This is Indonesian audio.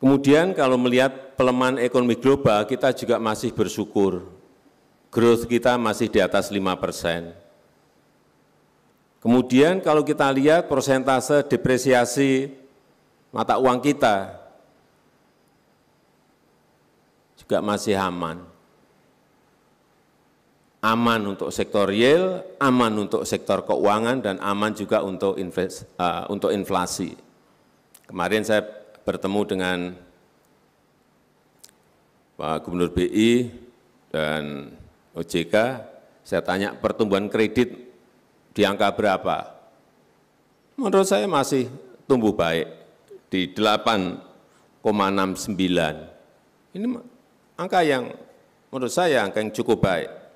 Kemudian kalau melihat pelemahan ekonomi global, kita juga masih bersyukur. Growth kita masih di atas 5 persen. Kemudian kalau kita lihat persentase depresiasi mata uang kita, juga masih aman. Aman untuk sektor real, aman untuk sektor keuangan, dan aman juga untuk, invest, uh, untuk inflasi. Kemarin saya bertemu dengan Pak Gubernur BI dan OJK, saya tanya pertumbuhan kredit di angka berapa? Menurut saya masih tumbuh baik di 8,69. Ini angka yang menurut saya angka yang cukup baik.